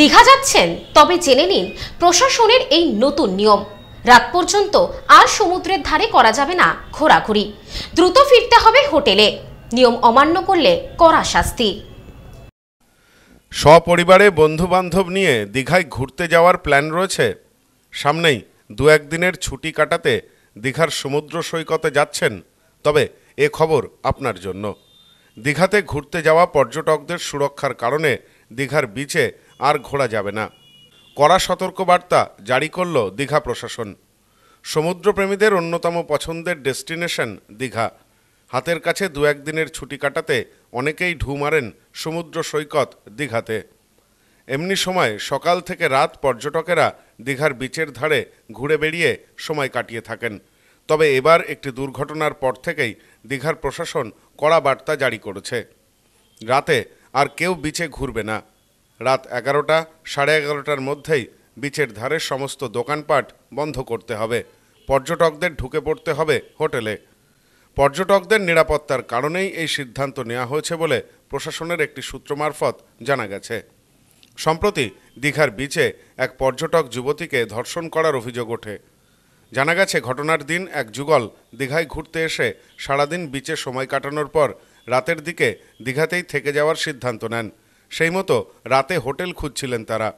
দীঘা যাচ্ছেন তবে জেনে নিন প্রশাসনের এই নতুন নিয়ম রাত পর্যন্ত আর সমুদ্রের ধারে করা যাবে না ঘোরাঘুরি দ্রুত ফিরতে হবে হোটেলে নিয়ম অমান্য করলে করা শাস্তি সপরিবারে বন্ধুবান্ধব নিয়ে দীঘায় ঘুরতে যাওয়ার প্ল্যান রয়েছে সামনেই দু একদিনের ছুটি কাটাতে দীঘার সমুদ্র সৈকতে যাচ্ছেন তবে এ খবর আপনার জন্য দীঘাতে ঘুরতে যাওয়া পর্যটকদের সুরক্ষার কারণে দীঘার বিচে আর ঘোরা যাবে না কড়া সতর্কবার্তা জারি করল দীঘা প্রশাসন সমুদ্রপ্রেমীদের অন্যতম পছন্দের ডেস্টিনেশন দীঘা হাতের কাছে দু একদিনের ছুটি কাটাতে অনেকেই ঢু মারেন সমুদ্র সৈকত দীঘাতে এমনি সময় সকাল থেকে রাত পর্যটকেরা দীঘার বিচের ধারে ঘুরে বেড়িয়ে সময় কাটিয়ে থাকেন তবে এবার একটি দুর্ঘটনার পর থেকেই দীঘার প্রশাসন কড়া বার্তা জারি করেছে রাতে আর কেউ বিচে ঘুরবে না রাত এগারোটা সাড়ে এগারোটার মধ্যেই বিচের ধারের সমস্ত দোকানপাট বন্ধ করতে হবে পর্যটকদের ঢুকে পড়তে হবে হোটেলে পর্যটকদের নিরাপত্তার কারণেই এই সিদ্ধান্ত নেওয়া হয়েছে বলে প্রশাসনের একটি সূত্র মারফত জানা গেছে সম্প্রতি দীঘার বিচে এক পর্যটক যুবতীকে ধর্ষণ করার অভিযোগ ওঠে জানা গেছে ঘটনার দিন এক যুগল দীঘায় ঘুরতে এসে সারাদিন বিচে সময় কাটানোর পর রাতের দিকে দীঘাতেই থেকে যাওয়ার সিদ্ধান্ত নেন সেই মতো রাতে হোটেল খুঁজছিলেন তারা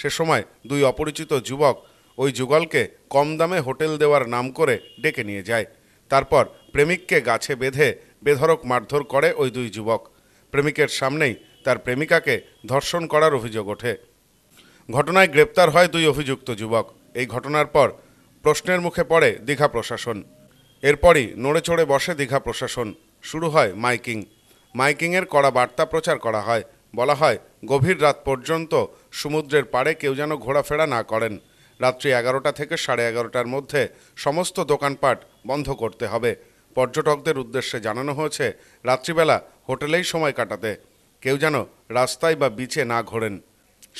সে সময় দুই অপরিচিত যুবক ওই যুগলকে কম দামে হোটেল দেওয়ার নাম করে ডেকে নিয়ে যায় তারপর প্রেমিককে গাছে বেঁধে বেধরক মারধর করে ওই দুই যুবক প্রেমিকের সামনেই তার প্রেমিকাকে ধর্ষণ করার অভিযোগ ওঠে ঘটনায় গ্রেপ্তার হয় দুই অভিযুক্ত যুবক এই ঘটনার পর প্রশ্নের মুখে পড়ে দীঘা প্রশাসন এরপরই নড়ে চড়ে বসে দীঘা প্রশাসন শুরু হয় মাইকিং মাইকিংয়ের কড়া বার্তা প্রচার করা হয় বলা হয় গভীর রাত পর্যন্ত সমুদ্রের পাড়ে কেউ যেন ঘোরাফেরা না করেন রাত্রি এগারোটা থেকে সাড়ে এগারোটার মধ্যে সমস্ত দোকানপাট বন্ধ করতে হবে পর্যটকদের উদ্দেশ্যে জানানো হয়েছে রাত্রিবেলা হোটেলেই সময় কাটাতে কেউ যেন রাস্তায় বা বিচে না ঘোরেন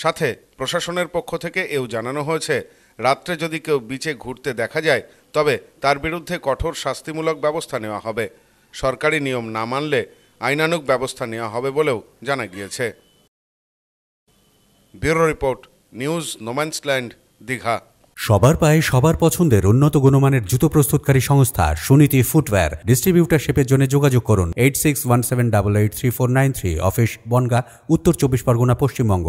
সাথে প্রশাসনের পক্ষ থেকে এও জানানো হয়েছে রাত্রে যদি কেউ বিচে ঘুরতে দেখা যায় তবে তার বিরুদ্ধে কঠোর শাস্তিমূলক ব্যবস্থা নেওয়া হবে সরকারি নিয়ম না মানলে আইনানুক ব্যবস্থা নেওয়া হবে বলেও জানা গিয়েছে bureau report news no man's land Digha সবার পায়ে সবার পছন্দের উন্নত গুণমানের জুতো প্রস্তুতকারী সংস্থা সুনীতি ফুটওয়্যার ডিস্ট্রিবিউটারশিপের জন্য যোগাযোগ করুন eight six one seven double eight three four nine three office Bongaon উত্তর চব্বিশ পরগনা পশ্চিমবঙ্গ